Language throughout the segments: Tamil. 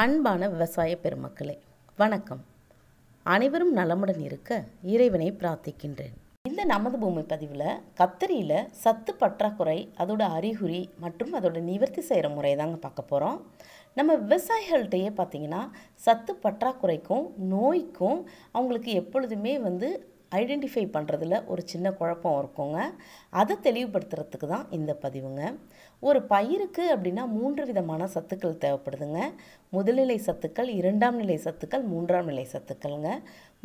அன்பான விவசாய பெருமக்களே வணக்கம் அனைவரும் நலமுடன் இருக்க இறைவனை பிரார்த்திக்கின்றேன் இந்த நமது பூமி பதிவில் கத்தரியில் சத்து பற்றாக்குறை அதோட அறிகுறி மற்றும் அதோட நிவர்த்தி செய்கிற முறை தாங்க பார்க்க போகிறோம் நம்ம விவசாயிகள்கிட்டயே பார்த்திங்கன்னா சத்து பற்றாக்குறைக்கும் நோய்க்கும் அவங்களுக்கு எப்பொழுதுமே வந்து ஐடென்டிஃபை பண்ணுறதுல ஒரு சின்ன குழப்பம் இருக்குங்க அதை தெளிவுபடுத்துறதுக்கு தான் இந்த பதிவுங்க ஒரு பயிருக்கு அப்படின்னா மூன்று விதமான சத்துக்கள் தேவைப்படுதுங்க முதல்நிலை சத்துக்கள் இரண்டாம் நிலை சத்துக்கள் மூன்றாம் நிலை சத்துக்கள்ங்க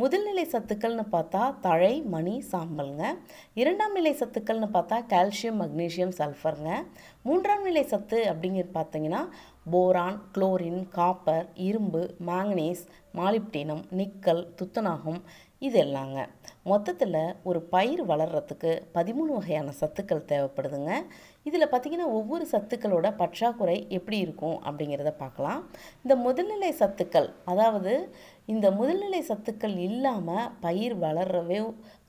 முதல்நிலை சத்துக்கள்னு பார்த்தா தழை மணி சாம்பல்ங்க இரண்டாம் நிலை சத்துக்கள்னு பார்த்தா கால்சியம் மக்னீஷியம் சல்ஃபருங்க மூன்றாம் நிலை சத்து அப்படிங்கிற பார்த்தீங்கன்னா போரான் குளோரின் காப்பர் இரும்பு மாங்கனீஸ் மாலிப்டினம் நிக்கல் துத்தநாகம் இது எல்லாங்க மொத்தத்தில் ஒரு பயிர் வளர்கிறதுக்கு பதிமூணு வகையான சத்துக்கள் தேவைப்படுதுங்க இதில் பார்த்திங்கன்னா ஒவ்வொரு சத்துக்களோட பற்றாக்குறை எப்படி இருக்கும் அப்படிங்கிறத பார்க்கலாம் இந்த முதல்நிலை சத்துக்கள் அதாவது இந்த முதல்நிலை சத்துக்கள் இல்லாமல் பயிர் வளர்கிறவே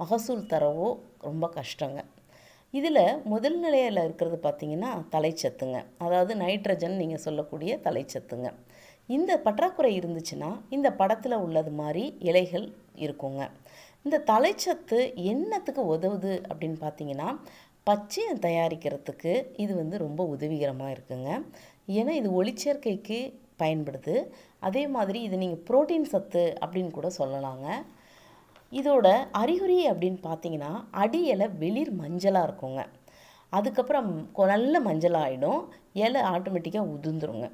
மகசூல் தரவோ ரொம்ப கஷ்டங்க இதில் முதல் நிலையில் இருக்கிறது பார்த்திங்கன்னா தலைச்சத்துங்க அதாவது நைட்ரஜன் நீங்கள் சொல்லக்கூடிய தலைச்சத்துங்க இந்த பற்றாக்குறை இருந்துச்சுன்னா இந்த படத்தில் உள்ளது மாதிரி இலைகள் இருக்குங்க இந்த தலைச்சத்து என்னத்துக்கு உதவுது அப்படின்னு பார்த்தீங்கன்னா பச்சையம் தயாரிக்கிறதுக்கு இது வந்து ரொம்ப உதவிகரமாக இருக்குங்க ஏன்னா இது ஒளிச்சேர்க்கைக்கு பயன்படுது அதே மாதிரி இது நீங்கள் புரோட்டீன் சத்து அப்படின்னு கூட சொல்லலாங்க இதோட அறிகுறி அப்படின்னு பார்த்தீங்கன்னா அடி வெளிர் மஞ்சளாக இருக்குங்க அதுக்கப்புறம் நல்ல மஞ்சள் ஆகிடும் இலை ஆட்டோமேட்டிக்காக உதிர்ந்துருங்க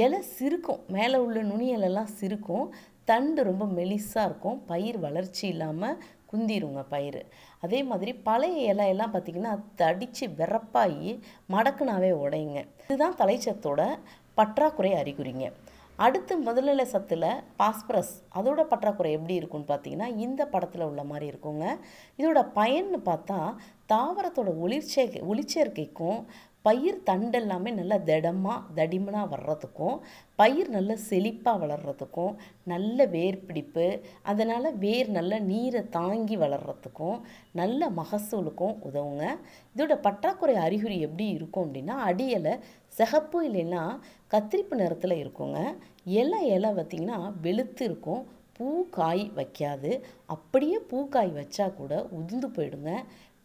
இலை சிறுக்கும் மேலே உள்ள நுனியலெல்லாம் சிறுக்கும் தண்டு ரொம்ப மெலிசாக இருக்கும் பயிர் வளர்ச்சி இல்லாமல் குந்திருங்க பயிர் அதே மாதிரி பழைய இலையெல்லாம் பார்த்திங்கன்னா தடித்து விறப்பாகி மடக்குனாவே உடையுங்க இதுதான் தலைச்சத்தோட பற்றாக்குறை அறிகுறிங்க அடுத்து முதலிலை சத்தில் பாஸ்பரஸ் அதோட பற்றாக்குறை எப்படி இருக்கும்னு பார்த்தீங்கன்னா இந்த படத்தில் உள்ள மாதிரி இருக்குங்க இதோட பயன்னு பார்த்தா தாவரத்தோட ஒளிர்ச்சே ஒளிச்சேர்க்கைக்கும் பயிர் தண்டு எல்லாமே நல்லா திடமாக தடிமனாக வர்றதுக்கும் பயிர் நல்ல செழிப்பாக வளர்கிறதுக்கும் நல்ல வேர் பிடிப்பு அதனால் வேர் நல்ல நீரை தாங்கி வளர்கிறதுக்கும் நல்ல மகசூலுக்கும் உதவுங்க இதோட பற்றாக்குறை அறிகுறி எப்படி இருக்கும் அப்படின்னா அடியலை சிகப்பு இல்லைன்னா கத்திரிப்பு நிறத்தில் இருக்குங்க இலை இலை பார்த்திங்கன்னா வெளுத்து இருக்கும் பூ காய் வைக்காது அப்படியே பூ காய் வச்சா கூட உதிர்ந்து போயிடுங்க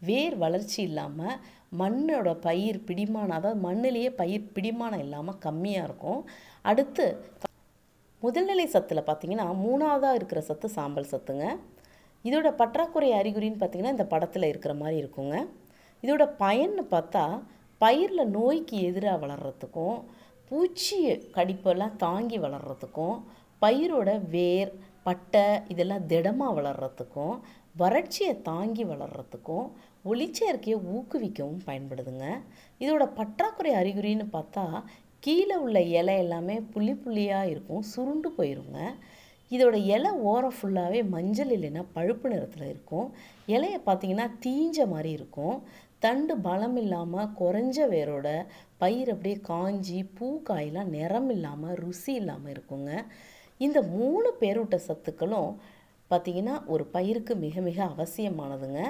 வேர் வளர்ச்சி இல்லாமல் மண்ணோட பயிர் பிடிமானம் அதாவது மண்ணிலேயே பயிர் பிடிமானம் இல்லாமல் கம்மியாக இருக்கும் அடுத்து முதல்நிலை சத்தில் பார்த்திங்கன்னா மூணாவதாக இருக்கிற சத்து சாம்பல் சத்துங்க இதோட பற்றாக்குறை அறிகுறின்னு பார்த்திங்கன்னா இந்த படத்தில் இருக்கிற மாதிரி இருக்குங்க இதோட பயன்னு பார்த்தா பயிரில் நோய்க்கு எதிராக வளர்கிறதுக்கும் பூச்சியை கடிப்பெல்லாம் தாங்கி வளர்கிறதுக்கும் பயிரோட வேர் பட்டை இதெல்லாம் திடமாக வளர்கிறதுக்கும் வறட்சியை தாங்கி வளர்கிறதுக்கும் ஒளிச்சேர்க்கையை ஊக்குவிக்கவும் பயன்படுதுங்க இதோட பற்றாக்குறை அறிகுறின்னு பார்த்தா கீழே உள்ள இலை எல்லாமே புள்ளி புள்ளியாக இருக்கும் சுருண்டு போயிருங்க இதோட இலை ஓரம் ஃபுல்லாகவே மஞ்சள் இல்லைன்னா பழுப்பு நிறத்தில் இருக்கும் இலையை பார்த்திங்கன்னா தீஞ்ச மாதிரி இருக்கும் தண்டு பலம் இல்லாமல் குறைஞ்ச வேரோட பயிர் அப்படியே காஞ்சி பூ காயெலாம் நிறம் இல்லாமல் ருசி இல்லாமல் இருக்குங்க இந்த மூணு பேரூட்ட சத்துக்களும் பார்த்திங்கன்னா ஒரு பயிருக்கு மிக மிக அவசியமானதுங்க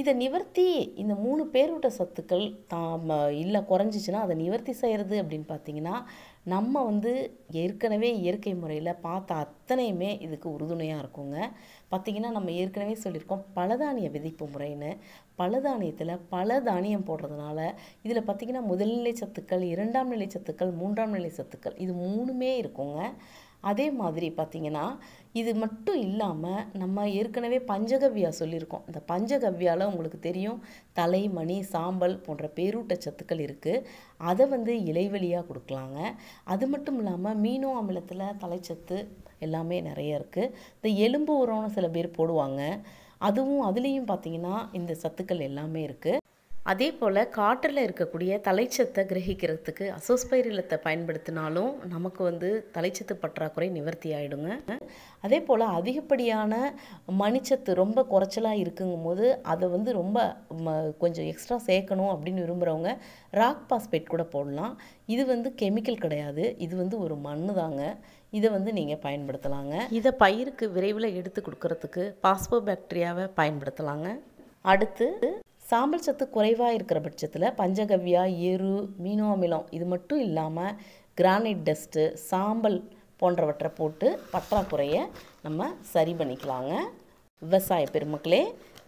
இதை நிவர்த்தி இந்த மூணு பேரூட்ட சத்துக்கள் தாம் இல்லை குறைஞ்சிச்சின்னா அதை நிவர்த்தி செய்கிறது அப்படின்னு பார்த்திங்கன்னா நம்ம வந்து ஏற்கனவே இயற்கை முறையில் பார்த்த அத்தனையுமே இதுக்கு உறுதுணையாக இருக்குங்க பார்த்திங்கன்னா நம்ம ஏற்கனவே சொல்லியிருக்கோம் பலதானிய விதைப்பு முறைன்னு பலதானியத்தில் பல தானியம் போடுறதுனால இதில் பார்த்திங்கன்னா முதல்நிலை சத்துக்கள் இரண்டாம் நிலை சத்துக்கள் மூன்றாம் நிலை சத்துக்கள் இது மூணுமே இருக்குங்க அதே மாதிரி பார்த்திங்கன்னா இது மட்டும் இல்லாமல் நம்ம ஏற்கனவே பஞ்சகவ்யா சொல்லியிருக்கோம் இந்த பஞ்சகவ்யாவில் உங்களுக்கு தெரியும் தலை மணி சாம்பல் போன்ற பேரூட்ட சத்துக்கள் இருக்குது அதை வந்து இலைவெளியாக கொடுக்கலாங்க அது மட்டும் இல்லாமல் மீனோ அமிலத்தில் தலைச்சத்து எல்லாமே நிறைய இருக்குது இந்த எலும்பு உரம்னு சில பேர் போடுவாங்க அதுவும் அதுலேயும் பார்த்திங்கன்னா இந்த சத்துக்கள் எல்லாமே இருக்குது அதே போல் காற்றில் இருக்கக்கூடிய தலைச்சத்தை கிரகிக்கிறதுக்கு அசோஸ்பைரிலத்தை பயன்படுத்தினாலும் நமக்கு வந்து தலைச்சத்து பற்றாக்குறை நிவர்த்தி ஆகிடுங்க அதே போல் அதிகப்படியான மணிச்சத்து ரொம்ப குறைச்சலாக இருக்குங்கும் போது அதை வந்து ரொம்ப கொஞ்சம் எக்ஸ்ட்ரா சேர்க்கணும் அப்படின்னு விரும்புகிறவங்க ராக் பாஸ்பேட் கூட போடலாம் இது வந்து கெமிக்கல் கிடையாது இது வந்து ஒரு மண்ணு தாங்க இதை வந்து நீங்கள் பயன்படுத்தலாங்க இதை பயிருக்கு விரைவில் எடுத்து கொடுக்கறதுக்கு பாஸ்போ பேக்டீரியாவை பயன்படுத்தலாங்க அடுத்து சாம்பல் சத்து குறைவாக இருக்கிற பட்சத்தில் பஞ்சகவ்யா எரு மீனோ அமிலம் இது மட்டும் இல்லாமல் கிரானைட் டஸ்ட்டு சாம்பல் போன்றவற்றை போட்டு பற்றாக்குறையை நம்ம சரி பண்ணிக்கலாங்க விவசாய பெருமக்களே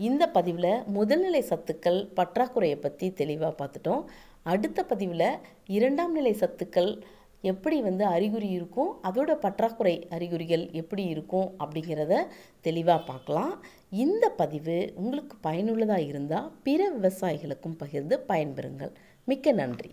இந்த பதிவில் முதல்நிலை சத்துக்கள் பற்றாக்குறையை பற்றி தெளிவாக பார்த்துட்டோம் அடுத்த பதிவில் இரண்டாம் நிலை சத்துக்கள் எப்படி வந்து அறிகுறி இருக்கும் அதோட பற்றாக்குறை அறிகுறிகள் எப்படி இருக்கும் அப்படிங்கிறத தெளிவாக பார்க்கலாம் இந்த பதிவு உங்களுக்கு பயனுள்ளதாக இருந்தால் பிற விவசாயிகளுக்கும் பகிர்ந்து பயன்பெறுங்கள் மிக்க நன்றி